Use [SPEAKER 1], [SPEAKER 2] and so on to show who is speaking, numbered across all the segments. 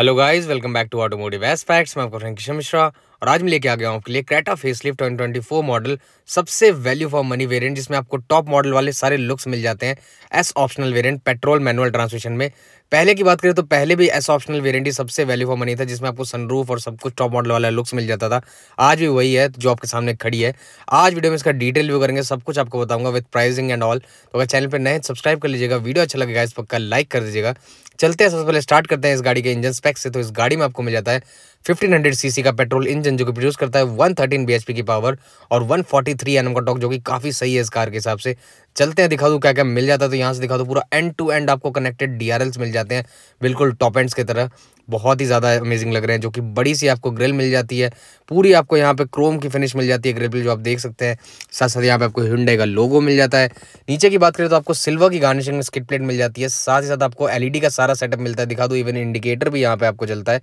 [SPEAKER 1] hello guys welcome back to automotive S facts मैं आपका फ्रेंकिशा मिश्रा और आज मैं लेके आ गया हूँ आपके लिए क्रेटा फेसलिफ्ट 2024 मॉडल सबसे वैल्यू फॉर मनी वेरिएंट जिसमें आपको टॉप मॉडल वाले सारे लुक्स मिल जाते हैं S optional variant petrol manual transmission में पहले की बात करें तो पहले भी एस ऑप्शनल वेरेंटी सबसे वैल्यू फॉर मनी था जिसमें आपको सनरूफ और सब कुछ टॉप मॉडल वाला लुक्स मिल जाता था आज भी वही है जो आपके सामने खड़ी है आज वीडियो में इसका डिटेल व्यू करेंगे सब कुछ आपको बताऊंगा विद प्राइसिंग एंड ऑल तो अगर चैनल पर नए सब्सक्राइब कर लीजिएगा वीडियो अच्छा लगेगा इस पक्का लाइक कर दीजिएगा चलते हैं सबसे पहले स्टार्ट करते हैं इस गाड़ी के इंजन स्पेक्स से तो इस गाड़ी में आपको मिल जाता है 1500 सीसी का पेट्रोल इंजन जो कि प्रोड्यूस करता है 113 बीएचपी की पावर और 143 एनएम का टॉक जो कि काफ़ी सही है इस कार के हिसाब से चलते हैं दिखा दूँ क्या क्या मिल जाता है तो यहाँ से दिखा दो पूरा एंड टू एंड आपको कनेक्टेड डी मिल जाते हैं बिल्कुल टॉप एंड्स की तरह बहुत ही ज़्यादा अमेजिंग लग रहे हैं जो कि बड़ी सी आपको ग्रिल मिल जाती है पूरी आपको यहाँ पे क्रोम की फिनिश मिल जाती है ग्रिल पर जो आप देख सकते हैं साथ साथ यहाँ पे आपको हिंडे का लोगो मिल जाता है नीचे की बात करें तो आपको सिल्वर की गार्निशिंग में स्किट प्लेट मिल जाती है साथ ही साथ आपको एलईडी का सारा सेटअप मिलता है दिखा दो इवन इंडिकेटर भी यहाँ पे आपको चलता है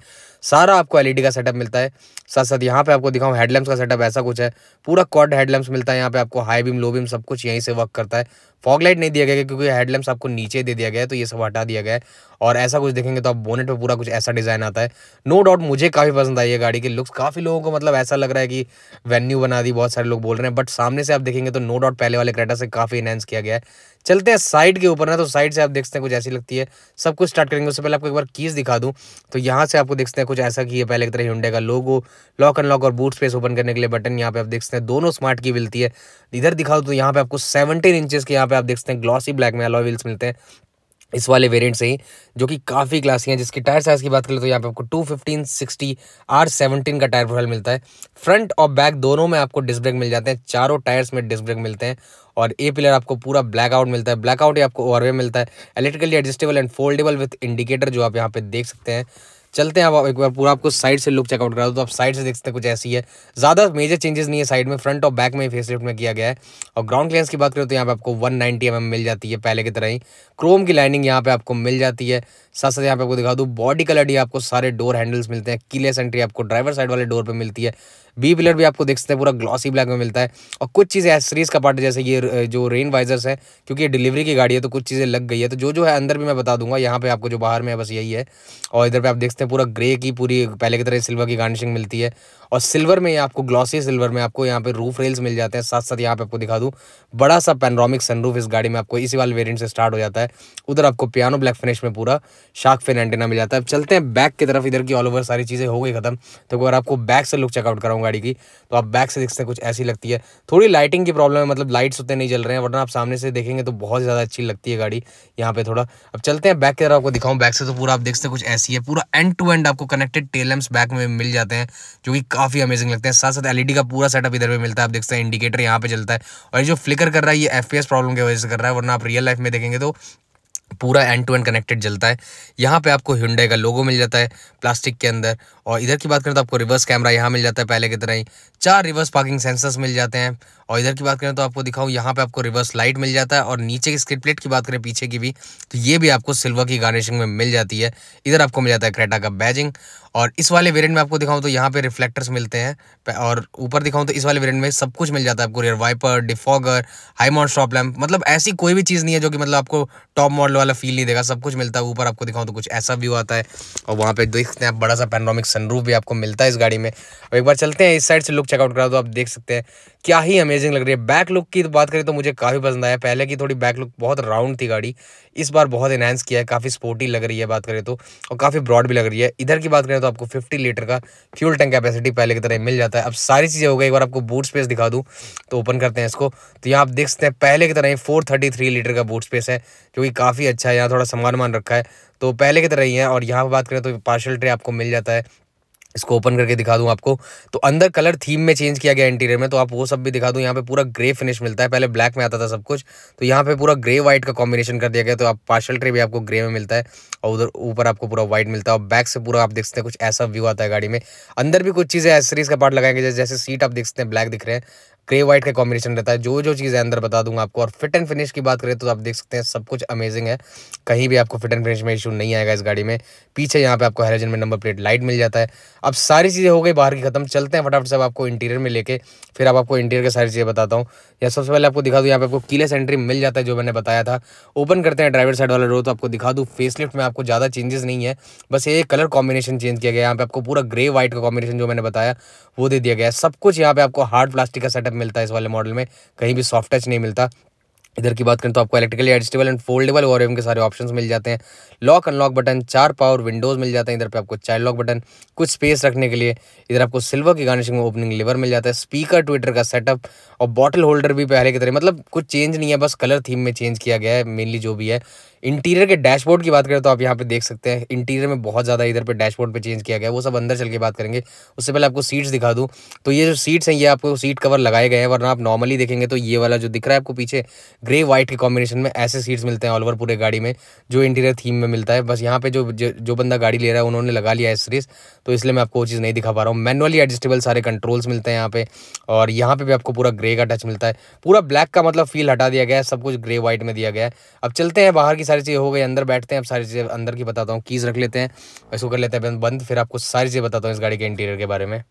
[SPEAKER 1] सारा आपको डी का सेटअप मिलता है साथ साथ यहाँ पे आपको दिखाऊँ हेडलैम्प का सेटअप ऐसा कुछ है पूरा कॉड हेडलैम्प मिलता है यहाँ पे आपको हाई बीम लो बीम सब कुछ यहीं से वर्क करता है है फॉग लाइट नहीं दिया गया क्योंकि हेडलैम्प्स आपको नीचे दे दिया गया है तो ये सब हटा दिया गया है और ऐसा कुछ देखेंगे तो आप बोनेट पर पूरा कुछ ऐसा डिज़ाइन आता है नो डाउट मुझे काफ़ी पसंद आई है गाड़ी के लुक्स काफ़ी लोगों को मतलब ऐसा लग रहा है कि वेन्यू बना दी बहुत सारे लोग बोल रहे हैं बट सामने से आप देखेंगे तो नो डाउट पहले वाले क्रेटा से काफ़ी इनहेंस किया गया है चलते हैं साइड के ऊपर ना तो साइड से आप देखते हैं कुछ ऐसी लगती है सब कुछ स्टार्ट करेंगे उससे पहले आपको एक बार कीज़ दिखा दूँ तो यहाँ से आपको देखते हैं कुछ ऐसा की है पहले की तरह हिंडे का लोगो लॉक अनलॉक और बूट स्पेस ओपन करने के लिए बटन यहाँ पे आप देखते हैं दोनों स्मार्ट की मिलती है इधर दिखाओ तो यहाँ पे आपको सेवनटीन इंचज़ की यहाँ यहाँ पे आप देख सकते हैं ग्लॉसी ब्लैक में अलॉय व्हील्स मिलते हैं इस वाले वेरिएंट से ही जो कि काफ़ी क्लासी हैं जिसकी टायर साइज़ की बात करें तो यहाँ पे आपको two fifteen sixty R seventeen का टायर प्रोफाइल मिलता है फ्रंट और बैक दोनों में आपको डिस्क ब्रेक मिल जाते हैं चारों टायर्स में डिस्क ब्रेक मिलते हैं और ए पिलर आपको पूरा ब्लैकआउट मिलता है ब्लैकआउट ही आपको ओवरवे मिलता है electrically adjustable and foldable with indicator जो आप यहाँ पे देख सकते हैं चलते हैं अब एक बार पूरा आपको साइड से लुक चेकआउट करा दो तो आप साइड से देख सकते हैं कुछ ऐसी है ज़्यादा मेजर चेंजेस नहीं है साइड में फ्रंट और बैक में फेस लिफ्ट में किया गया है और ग्राउंड क्लियरेंस की बात करें तो यहाँ पे आपको वन नाइनटी mm मिल जाती है पहले की तरह ही क्रोम की लाइनिंग यहाँ पे आपको मिल जाती है साथ साथ यहाँ पे आपको दिखा दूँ बॉडी कलर ही आपको सारे डोर हैंडल्स मिलते हैं कीलेस एंट्री आपको ड्राइवर साइड वाले डोर पर मिलती है बी पिलर भी आपको देख सकते हैं पूरा ग्लॉसी ब्लैक में मिलता है और कुछ चीज़ें एसरीज का पार्ट जैसे ये जो रेन वाइजर्स है क्योंकि ये डिलीवरी की गाड़ी है तो कुछ चीज़ें लग गई है तो जो जो है अंदर भी मैं बता दूंगा यहाँ पे आपको जो बाहर में है बस यही है और इधर पे आप देख सकते हैं पूरा ग्रे की पूरी पहले की तरह सिल्वर की गार्निशिंग मिलती है और सिल्वर में आपको ग्लॉसी सिल्वर में आपको यहाँ पे रूफ रेल्स मिल जाते हैं साथ साथ यहाँ पे आपको दिखा दूँ बड़ा सा सन सनरूफ इस गाड़ी में आपको इसी वाले वेरियंट से स्टार्ट हो जाता है उधर आपको पियानो ब्लैक फिनिश में पूरा शार्क फिन एंटेना मिल जाता है अब चलते हैं बैक की तरफ इधर की ऑल ओवर सारी चीज़ें हो गई खत्म तो अगर आपको बैक से लुक चेकआउट कराऊंगा गाड़ी की तो आप बैक से देख सकते हैं कुछ ऐसी लगती है थोड़ी लाइटिंग की प्रॉब्लम है मतलब लाइट्स उतने नहीं जल रहे हैं वरना आप सामने से देखेंगे तो बहुत ज़्यादा अच्छी लगती है गाड़ी यहाँ पे थोड़ा अब चलते हैं बैक की तरफ आपको दिखाऊँ बैक से तो पूरा आप देखते हैं कुछ ऐसी है पूरा एंड टू एंड आपको कनेक्टेड टेल लैम्प्स बैक में मिल जाते हैं जो कि काफ़ी अमेजिंग लगते हैं साथ साथ एल का पूरा सेटअप इधर पे मिलता है आप देखते हैं इंडिकेटर यहाँ पर चलता है और जो फ्लिकर कर रहा है ये एफ प्रॉब्लम की वजह से कर रहा है वरना आप रियल लाइफ में देखेंगे तो पूरा एंड टू एंड कनेक्टेड जलता है यहाँ पे आपको हिंडे का लोगो मिल जाता है प्लास्टिक के अंदर और इधर की बात करें तो आपको रिवर्स कैमरा यहाँ मिल जाता है पहले की तरह ही चार रिवर्स पार्किंग सेंसर्स मिल जाते हैं और इधर की बात करें तो आपको दिखाऊँ यहाँ पे आपको रिवर्स लाइट मिल जाता है और नीचे की स्क्रिप प्लेट की बात करें पीछे की भी तो ये भी आपको सिल्वर की गार्निशिंग में मिल जाती है इधर आपको मिल जाता है क्रेटा का बैजिंग और इस वाले वेरियंट में आपको दिखाऊँ तो यहाँ पर रिफ्लेक्टर्स मिलते हैं और ऊपर दिखाऊँ तो इस वाले वेरियंट में सब कुछ मिल जाता है आपको rear wiper defogger high mount stop lamp मतलब ऐसी कोई भी चीज़ नहीं है जो कि मतलब आपको टॉप मॉडल वाला फील नहीं देगा सब कुछ मिलता है ऊपर आपको दिखाऊँ तो कुछ ऐसा व्यू आता है और वहाँ पर देखते हैं आप बड़ा सा पैनोमिक्स सनरूफ भी आपको मिलता है इस गाड़ी में अब एक बार चलते हैं इस साइड से लुक चेकआउट करा तो आप देख सकते हैं क्या ही अमेजिंग लग रही है बैक लुक की तो बात करें तो मुझे काफ़ी पसंद आया पहले की थोड़ी बैक लुक बहुत राउंड थी गाड़ी इस बार बहुत इनहेंस किया है काफ़ी स्पोर्टी लग रही है बात करें तो और काफ़ी ब्रॉड भी लग रही है इधर की बात करें तो आपको फिफ्टी लीटर का फ्यूल टैंक कैपेसिटी पहले की तरह मिल जाता है अब सारी चीज़ें हो गई एक बार आपको बूट स्पेस दिखा दूँ तो ओपन करते हैं इसको तो यहाँ आप देख सकते हैं पहले की तरह फोर थर्टी थ्री लीटर का बूट स्पेस है जो कि काफ़ी अच्छा है यहाँ थोड़ा सामान वामान रखा है तो पहले की तरह ही है और यहाँ पर बात करें तो पार्शल ट्रे आपको मिल जाता है इसको ओपन करके दिखा दूँ आपको तो अंदर कलर थीम में चेंज किया गया इंटीरियर में तो आप वो सब भी दिखा दूँ यहाँ पे पूरा ग्रे फिनिश मिलता है पहले ब्लैक में आता था सब कुछ तो यहाँ पे पूरा ग्रे व्हाइट का कॉम्बिनेशन कर दिया गया तो आप पार्शल ट्रे भी आपको ग्रे में मिलता है और उधर ऊपर आपको पूरा व्हाइट मिलता है और बैक से पूरा आप देख सकते हैं कुछ ऐसा व्यू आता है गाड़ी में अंदर भी कुछ चीज़ें एसरीज का पार्ट लगाएंगे जैसे सीट आप देख सकते हैं ब्लैक दिख रहे हैं ग्रे वाइट का कॉम्बिनेशन रहता है जो जो चीज़ें अंदर बता दूंगा आपको और फिट एंड फिनिश की बात करें तो आप देख सकते हैं सब कुछ अमेजिंग है कहीं भी आपको फिट एंड फिनिश में इशू नहीं आएगा इस गाड़ी में पीछे यहाँ पे आपको हेलोजन में नंबर प्लेट लाइट मिल जाता है अब सारी चीज़ें हो गई बाहर की खत्म चलते हैं फटाफट से आपको इंटीरियर में लेके फिर आप आपको इंटीरियर की सारी चीज़ें बताता हूँ या सबसे पहले आपको दिखा दूँ यहाँ पे आपको कीलेस एंट्री मिल जाता है जो मैंने बताया था ओपन करते हैं ड्राइवर साइड वाला रो तो आपको दिखा दूँ फेसलिफ्ट में आपको ज़्यादा चेंजेस नहीं है बस ये कलर कॉम्बिनेशन चेंज किया गया यहाँ पे आपको पूरा ग्रे व्हाइट का कॉम्बिनेशन जो मैंने बताया वो दे दिया गया सब कुछ यहाँ पे आपको हार्ड प्लास्टिक का सेटअप मिलता है इस वाले मॉडल में कहीं भी सॉफ्ट टच नहीं मिलता इधर की बात करें तो आपको इलेक्ट्रिकली एडजस्टेबल एंड फोल्डेबल और के सारे ऑप्शंस मिल जाते हैं लॉक अनलॉक बटन चार पावर विंडोज़ मिल जाते हैं इधर पे आपको चाइल्ड लॉक बटन कुछ स्पेस रखने के लिए इधर आपको सिल्वर की गार्निशिंग में ओपनिंग लिवर मिल जाता है स्पीकर ट्विटर का सेटअप और बॉटल होल्डर भी पहले की तरह मतलब कुछ चेंज नहीं है बस कलर थीम में चेंज किया गया है मेनली जो भी है इंटीरियर के डैशबोर्ड की बात करें तो आप यहाँ पे देख सकते हैं इंटीरियर में बहुत ज़्यादा इधर पे डैशबोर्ड पे चेंज किया गया वो सब अंदर चल के बात करेंगे उससे पहले आपको सीट्स दिखा दूँ तो ये जो सीट्स हैं ये आपको सीट कवर लगाए गए हैं वरना आप नॉर्मली देखेंगे तो ये वाला जो दिख रहा है आपको पीछे ग्रे वाइट के कॉम्बिनेशन में ऐसे सीट्स मिलते हैं ऑल ओवर पूरे गाड़ी में जो इंटीरियर थीम में मिलता है बस यहाँ पर जो जो बंदा गाड़ी ले रहा है उन्होंने लगा लिया है सीरीज तो इसलिए मैं आपको वो चीज़ नहीं दिखा पा रहा हूँ मैनुअली एडजस्टेबल सारे कंट्रोल्स मिलते हैं यहाँ पे और यहाँ पे भी आपको पूरा ग्रे का टच मिलता है पूरा ब्लैक का मतलब फील हटा दिया गया है सब कुछ ग्रे वाइट में दिया गया है अब चलते हैं बाहर की सारी चीज़ें हो गई अंदर बैठते हैं अब सारी चीज़ें अंदर की बताता हूँ कीज़ रख लेते हैं इसको कर लेते हैं बंद फिर आपको सारी चीज़ें बताता हूँ इस गाड़ी के इंटीरियर के बारे में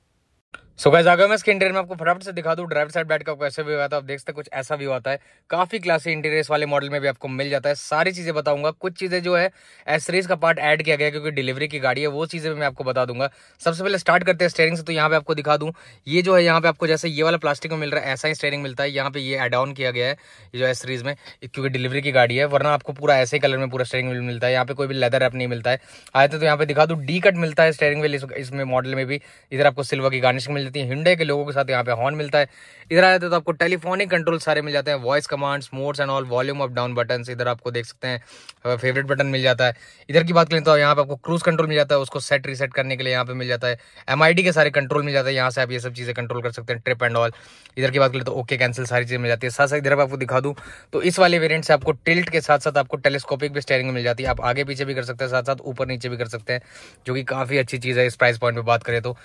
[SPEAKER 1] सो गैस आगे मैं इसके इंटीरियर में आपको फटाफट से दिखा दूँ ड्राइवर साइड बैठ का कैसे व्यू आता है आप देख सकते कुछ ऐसा व्यू आता है काफी क्लासी इंटीरियर वाले मॉडल में भी आपको मिल जाता है सारी चीजें बताऊंगा कुछ चीजें जो है एसरीज का पार्ट ऐड किया गया क्योंकि डिलीवरी की गाड़ी है वो चीजें भी मैं आपको बता दूंगा सबसे पहले स्टार्ट करते हैं स्टेयरिंग से तो यहाँ पे आपको दिखा दूँ ये जो है यहाँ पे आपको जैसे ये वाला प्लास्टिक में मिल रहा है ऐसा ही स्टेयरिंग मिलता है यहाँ पे ये एड ऑन किया गया है जो एस सीरीज में क्योंकि डिलीवरी की गाड़ी है वरना आपको पूरा ऐसे कलर में पूरा स्टेयरिंग मिलता है यहाँ पे कोई भी लेदर ऐप नहीं मिलता है आए तो यहाँ पे दिखा दूँ डी कट मिलता है स्टेयरिंग व्हील इसमें मॉडल में भी इधर आपको सिल्वर की गार्निश मिलती हैं हिंडे के लोगों के साथ यहाँ पे हॉर्न मिलता है इधर आ जाते तो आपको टेलीफोनिक कंट्रोल सारे मिल जाते हैं voice commands modes and all volume up down button इधर आपको देख सकते हैं फेवरेट बटन मिल जाता है इधर की बात करें तो यहाँ पे आपको क्रूज कंट्रोल मिल जाता है उसको सेट रीसेट करने के लिए यहाँ पे मिल जाता है एम के सारे कंट्रोल मिल जाते हैं यहाँ से आप ये सब चीज़ें कंट्रोल कर सकते हैं ट्रिप एंड ऑल इधर की बात करें तो ओके कैंसिल सारी चीज़ें मिल जाती है साथ साथ इधर आपको दिखा दूँ तो इस वाले वेरियंट से आपको टिल्ट के साथ साथ आपको टेलीस्कोपिक भी स्टेयरिंग मिल जाती है आप आगे पीछे भी कर सकते हैं साथ साथ ऊपर नीचे भी कर सकते हैं जो कि काफ़ी अच्छी चीज़ है इस प्राइस पॉइंट पर बात करें तो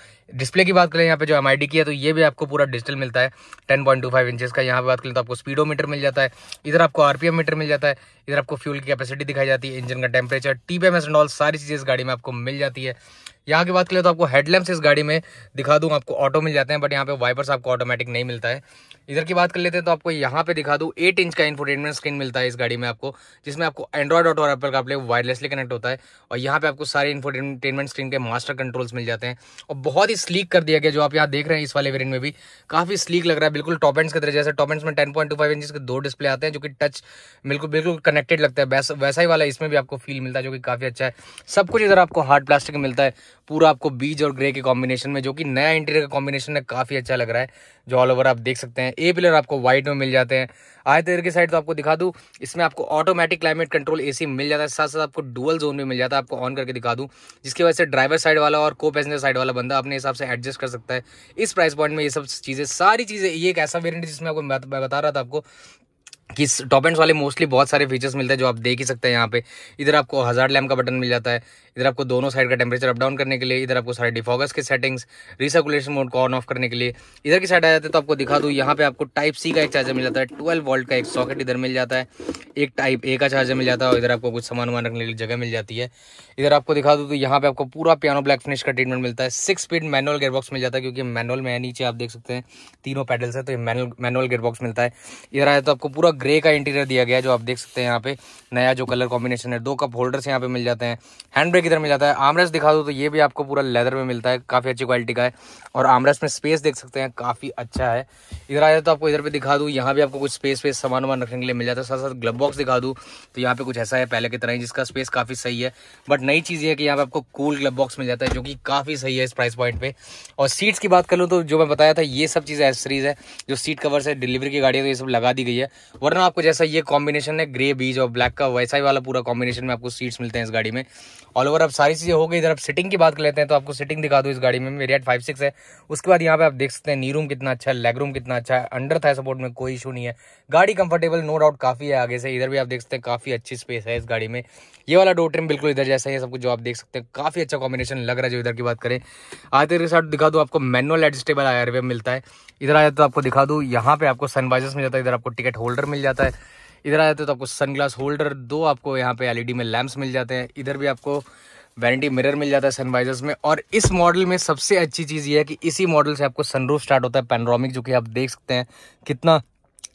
[SPEAKER 1] डिस्प्ले की बात करें यहाँ पे जो एम की है तो ये भी आपको पूरा डिजिटल मिलता है ten point two five inches का यहाँ पे बात करें तो आपको स्पीडोमीटर मिल जाता है इधर आपको आरपीएम मीटर मिल जाता है इधर आपको फ्यूल की कैपेसिटी दिखाई जाती है इंजन का temperature T P M and all सारी चीज़ें इस गाड़ी में आपको मिल जाती है यहाँ की बात करें तो आपको हेडलैम्प्स इस गाड़ी में दिखा दूँ आपको ऑटो मिल जाते हैं बट यहाँ पे वाइपर्स आपको ऑटोमेटिक नहीं मिलता है इधर की बात कर लेते हैं तो आपको यहाँ पे दिखा दूँ एट इंच का इन्फोटेनमेंट स्क्रीन मिलता है इस गाड़ी में आपको जिसमें आपको एंड्रॉइड ऑटो और एप्पल का प्ले वायरलेसली कनेक्ट होता है और यहाँ पे आपको सारे इन्फोटेनमेंट स्क्रीन के मास्टर कंट्रोल्स मिल जाते हैं और बहुत ही स्लीक कर दिया गया जो आप यहाँ देख रहे हैं इस वाले वेरियंट में भी काफ़ी स्लीक लग रहा है बिल्कुल टॉप के तरह जैसे टॉप में टेन पॉइंट इंच के दो डिस्प्ले आते हैं जो कि टच बिल्कुल बिल्कुल कनेक्टेड लगता है वैसा ही वाला इसमें भी आपको फील मिलता है जो कि काफ़ी अच्छा है सब कुछ इधर आपको हार्ड प्लास्टिक मिलता है पूरा आपको बीज और ग्रे के कॉम्बिनेशन में जो कि नया इंटीरियर का कॉम्बिनेशन है काफ़ी अच्छा लग रहा है जो ऑल ओवर आप देख सकते हैं ए पिलर आपको व्हाइट में मिल जाते हैं आए तेर की साइड तो आपको दिखा दूँ इसमें आपको ऑटोमेटिक क्लाइमेट कंट्रोल ए मिल जाता है साथ साथ आपको डुअल जोन भी मिल जाता है आपको ऑन करके दिखा दूँ जिसकी वजह से ड्राइवर साइड वाला और को पैसेंजर साइड वाला बंदा अपने हिसाब से एडजस्ट कर सकता है इस प्राइस पॉइंट में ये सब चीज़ें सारी चीज़ें ये एक ऐसा वेरियंट जिसमें आपको मैं बता रहा था आपको कि टॉप एंड्स वाले मोस्टली बहुत सारे फीचर्स मिलते हैं जो आप देख ही सकते हैं यहाँ पे इधर आपको हज़ार लैम का बटन मिल जाता है इधर आपको दोनों साइड का टेम्परेचर अप डाउन करने के लिए इधर आपको सारे डिफॉगस के सेटिंग्स रिसर्कुलेशन मोड को ऑन ऑफ करने के लिए इधर की साइड आ जाते हैं तो आपको दिखा दूँ यहाँ पे आपको टाइप सी का एक चार्जर मिल जाता है ट्वेल्व वोल्ट का एक सॉकेट इधर मिल जाता है एक टाइप ए का चार्जर मिल जाता है और इधर आपको कुछ सामान वामान रखने लिए जगह मिल जाती है इधर आपको दिखा दूँ तो यहाँ पे आपको पूरा पियानो ब्लैक फिनिश का ट्रीटमेंट मिलता है सिक्स स्पीड मैनुअल गेयरबॉक्स मिल जाता है क्योंकि मैनुअल में नीचे आप देख सकते हैं तीनों पैडल्स है तो मैनुअल मैनुअल गेयरबॉक्स मिलता है इधर आया तो आपको पूरा ग्रे का इंटीरियर दिया गया जो आप देख सकते हैं यहाँ पे नया जो कलर कॉम्बिनेशन है दो कप होल्डर्स यहाँ पे मिल जाते हैं हैंड पूरे किधर तरह मिल जाता है आमरस दिखा दो तो ये भी आपको पूरा लेदर में मिलता है काफ़ी अच्छी क्वालिटी का है और आमरस में स्पेस देख सकते हैं काफ़ी अच्छा है इधर आ जाए तो आपको इधर पे दिखा दूँ यहाँ भी आपको कुछ स्पेस स्पेस सामान वामान रखने के लिए मिल जाता है साथ साथ ग्लब बॉक्स दिखा दूँ तो यहाँ पे कुछ ऐसा है पहले की तरह ही जिसका स्पेस काफ़ी सही है बट नई चीज़ है कि यहाँ पे आपको कूल ग्लब बॉक्स मिल जाता है जो कि काफ़ी सही है इस प्राइस पॉइंट पे और सीट्स की बात कर लूँ तो जो मैं बताया था ये सब चीज़ एसेसरीज है जो सीट कवर्स है डिलीवरी की गाड़ी है तो ये सब लगा दी गई है वरना आपको जैसा ये कॉम्बिनेशन है ग्रे बीज और ब्लैक का वैसा ही वाला पूरा कॉम्बिनेशन में आपको सीट्स मिलते हैं इस गाड़ी में ऑल ओवर अब सारी चीज़ें हो गई इधर अब सिटिंग की बात कर लेते हैं तो आपको सिटिंग दिखा दूँ इस गाड़ी में मेरी एट फाइव सिक्स है उसके बाद यहाँ पे आप देख सकते हैं नी रूम कितना अच्छा है लेग रूम कितना अच्छा है अंडर था सपोर्ट में कोई इशू नहीं है गाड़ी कंफर्टेबल नो डाउट काफ़ी है आगे से इधर भी आप देख सकते हैं काफ़ी अच्छी स्पेस है इस गाड़ी में ये वाला डोर ट्रिम बिल्कुल इधर जैसा है सब कुछ जो आप देख सकते हैं काफ़ी अच्छा कॉम्बिनेशन लग रहा है जो इधर की बात करें आते के साथ दिखा दूँ आपको मैनुअल एडजस्टेबल आयरवे मिलता है इधर आया तो आपको दिखा दूँ यहाँ पे आपको सनवाइजर्स मिल जाता है इधर आपको टिकट होल्डर मिल जाता है इधर आ जाते हो तो आपको सनग्लास होल्डर दो आपको यहाँ पे एलईडी में लैंप्स मिल जाते हैं इधर भी आपको वारंटी मिरर मिल जाता है सनवाइजर्स में और इस मॉडल में सबसे अच्छी चीज़ ये है कि इसी मॉडल से आपको सनरूफ स्टार्ट होता है पेनरोमिक जो कि आप देख सकते हैं कितना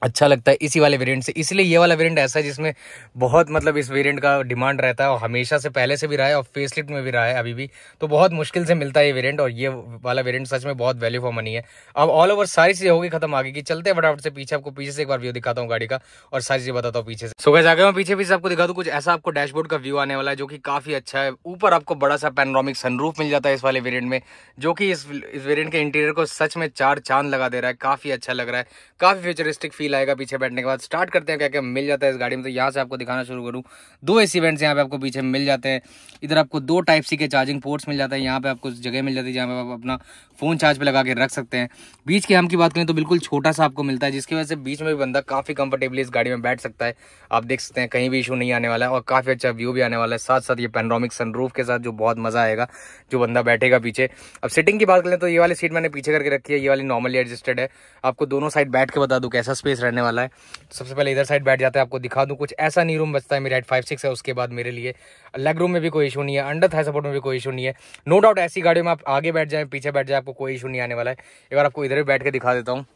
[SPEAKER 1] अच्छा लगता है इसी वाले वेरिएंट से इसलिए ये वाला वेरिएंट ऐसा है जिसमें बहुत मतलब इस वेरिएंट का डिमांड रहता है और हमेशा से पहले से भी रहा है और फेसलिफ्ट में भी रहा है अभी भी तो बहुत मुश्किल से मिलता है ये वेरिएंट और ये वाला वेरिएंट सच में बहुत वैल्यू फॉर मनी है अब ऑल ओवर सारी चीज़ें होगी खत्म आगे की चलते हैं फटाफट से पीछे आपको पीछे से एक बार व्यू दिखाता हूँ गाड़ी का और सारी चीज़ें बताता हूँ पीछे से सो जाकर मैं पीछे पीछे आपको दिखा दूँ कुछ ऐसा आपको डैशबोर्ड का व्यू आने वाला है जो कि काफ़ी अच्छा है ऊपर आपको बड़ा सा पैनोरामिक सनरूफ मिल जाता है इस वाले वेरियंट में जो कि इस वेरियंट के इंटीरियर को सच में चार चांद लगा दे रहा है काफ़ी अच्छा लग रहा है काफ़ी फ्यूचरिस्टिक फील फील आएगा पीछे बैठने के बाद स्टार्ट करते हैं क्या क्या मिल जाता है इस गाड़ी में तो यहाँ से आपको दिखाना शुरू करूँ दो ए सी वेंट्स यहाँ पे आपको पीछे मिल जाते हैं इधर आपको दो टाइप सी के चार्जिंग पोर्ट्स मिल जाते हैं यहाँ पे आपको जगह मिल जाती है जहाँ पे आप अपना फ़ोन चार्ज पे लगा के रख सकते हैं बीच के हम की बात करें तो बिल्कुल छोटा सा आपको मिलता है जिसकी वजह से बीच में भी बंदा काफ़ी कंफर्टेबली इस गाड़ी में बैठ सकता है आप देख सकते हैं कहीं भी इशू नहीं आने वाला है और काफ़ी अच्छा व्यू भी आने वाला है साथ साथ ये पेनरोमिक सनरूफ के साथ जो बहुत मज़ा आएगा जो बंदा बैठेगा पीछे अब सिटिंग की बात करें तो ये वाली सीट मैंने पीछे करके रखी है ये वाली नॉर्मली एडजस्टेड है आपको दोनों साइड बैठ के बता दूँ कैसा स्पेस स्पेस रहने वाला है तो सबसे पहले इधर साइड बैठ जाते हैं आपको दिखा दूँ कुछ ऐसा नहीं रूम बचता है मेरा हेड फाइव सिक्स है उसके बाद मेरे लिए लेग रूम में भी कोई इशू नहीं है अंडर था सपोर्ट में भी कोई इशू नहीं है नो डाउट ऐसी गाड़ियों में आप आगे बैठ जाए पीछे बैठ जाए आपको कोई इशू नहीं आने वाला है एक बार आपको इधर भी बैठ के दिखा देता हूँ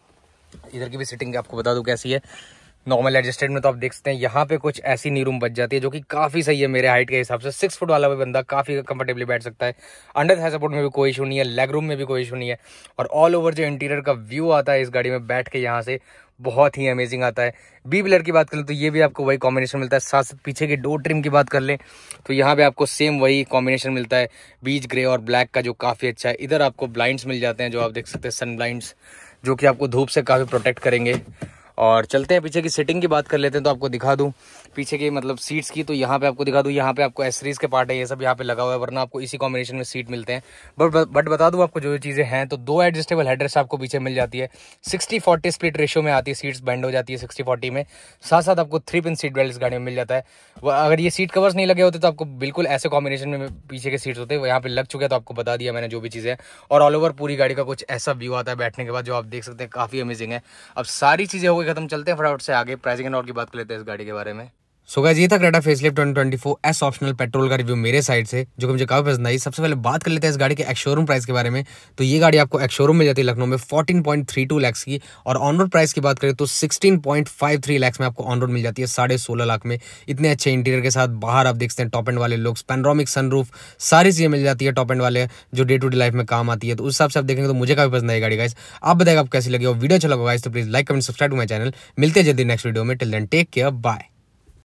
[SPEAKER 1] इधर की भी सिटिंग आपको बता दूँ कैसी है नॉर्मल एडजस्टेड में तो आप देख सकते हैं यहाँ पे कुछ ऐसी नी रूम बच जाती है जो कि काफ़ी सही है मेरे हाइट के हिसाब से सिक्स फुट वाला भी बंदा काफ़ी कंफर्टेबली बैठ सकता है अंडर थाई सपोर्ट में भी कोई इशू नहीं है लेग रूम में भी कोई इशू नहीं है और ऑल ओवर जो इंटीरियर का व्यू आता है इस गाड़ी में बैठ के यहाँ से बहुत ही अमेजिंग आता है बी पिलर की बात करें तो ये भी आपको वही कॉम्बिनेशन मिलता है साथ साथ पीछे के डोर ट्रिम की बात कर लें तो यहाँ पे आपको सेम वही कॉम्बिनेशन मिलता है बीच ग्रे और ब्लैक का जो काफ़ी अच्छा है इधर आपको ब्लाइंड्स मिल जाते हैं जो आप देख सकते हैं सन ब्लाइंड्स जो कि आपको धूप से काफ़ी प्रोटेक्ट करेंगे और चलते हैं पीछे की सेटिंग की बात कर लेते हैं तो आपको दिखा दूँ पीछे की मतलब सीट्स की तो यहाँ पे आपको दिखा दूँ यहाँ पे आपको एसरीज के पार्ट है ये सब यहाँ पे लगा हुआ है वरना आपको इसी कॉम्बिनेशन में सीट मिलते हैं बट बट बता दूँ आपको जो चीज़ें हैं तो दो एडजस्टेबल हेडरेस्ट आपको पीछे मिल जाती है सिक्सटी फोर्टी स्प्लिट रेशियो में आती है सीट्स बैंड हो जाती है सिक्सटी फोर्टी में साथ साथ आपको थ्री पिन सीट बेल्ट इस गाड़ी में मिल जाता है अगर ये सीट कवर्स नहीं लगे होते तो आपको बिल्कुल ऐसे कॉम्बिनेशन में पीछे के सीट्स होते हैं यहाँ पे लग चुके हैं तो आपको बता दिया मैंने जो भी चीज़ें और ऑल ओवर पूरी गाड़ी का कुछ ऐसा व्यू आता है बैठने के बाद जो आप देख सकते हैं काफ़ी अमेजिंग है अब सारी चीज़ें हो गई खत्म चलते हैं फटाफट से आगे प्राइसिंग एंड और की बात कर लेते हैं इस गाड़ी के बारे में सो गाइज ये था Creta facelift 2024 S optional petrol का रिव्यू मेरे साइड से जो कि मुझे काफ़ी पसंद आई सबसे पहले बात कर लेते हैं इस गाड़ी के एक्शोरूम प्राइस के बारे में तो ये गाड़ी आपको एक्शोरूम मिल जाती है लखनऊ में 14.32 लाख की और ऑन रोड प्राइस की बात करें तो 16.53 लाख में आपको ऑन रोड मिल जाती है साढ़े सोलह लाख में इतने अच्छे इंटीरियर के साथ बाहर आप देखते हैं टॉप एंड वाले लोग सन सनरूफ सारी चीज़ें मिल जाती है टॉप एंड वाले जो डे टू डे लाइफ में काम आती है तो उस हिसाब से आप देखेंगे तो मुझे काफ़ी पसंद आई गाड़ी गाइज आप बताएगा आप कैसी लगी और वीडियो अच्छा लगा गाइज तो please like comment subscribe to my channel मिलते जल्दी नेक्स्ट वीडियो में till then take care bye